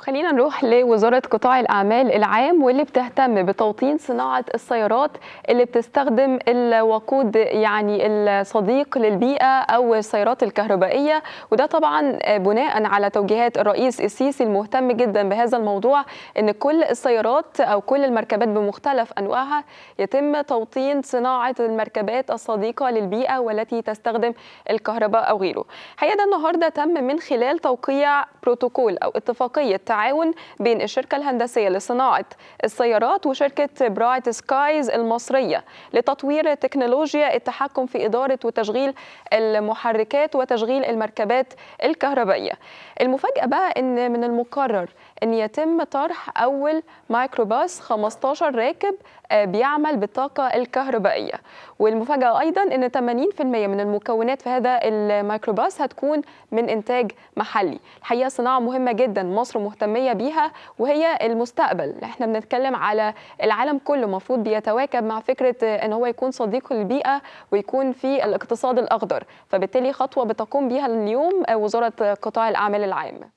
خلينا نروح لوزارة قطاع الأعمال العام واللي بتهتم بتوطين صناعة السيارات اللي بتستخدم الوقود يعني الصديق للبيئة أو السيارات الكهربائية وده طبعا بناء على توجيهات الرئيس السيسي المهتم جدا بهذا الموضوع أن كل السيارات أو كل المركبات بمختلف أنواعها يتم توطين صناعة المركبات الصديقة للبيئة والتي تستخدم الكهرباء أو غيره. حقيقة النهاردة تم من خلال توقيع بروتوكول أو اتفاقية التعاون بين الشركة الهندسية لصناعة السيارات وشركة براعة سكايز المصرية لتطوير تكنولوجيا التحكم في إدارة وتشغيل المحركات وتشغيل المركبات الكهربائية المفاجأة بقى أن من المقرر أن يتم طرح أول مايكروباص 15 راكب آه، بيعمل بالطاقة الكهربائية والمفاجأة أيضا أن 80% من المكونات في هذا الميكروباص هتكون من إنتاج محلي الحقيقة صناعة مهمة جدا مصر مهتمة مهتمية بيها وهي المستقبل احنا بنتكلم على العالم كله المفروض بيتواكب مع فكرة ان هو يكون صديق للبيئة ويكون في الاقتصاد الأخضر فبالتالي خطوة بتقوم بيها اليوم وزارة قطاع الأعمال العام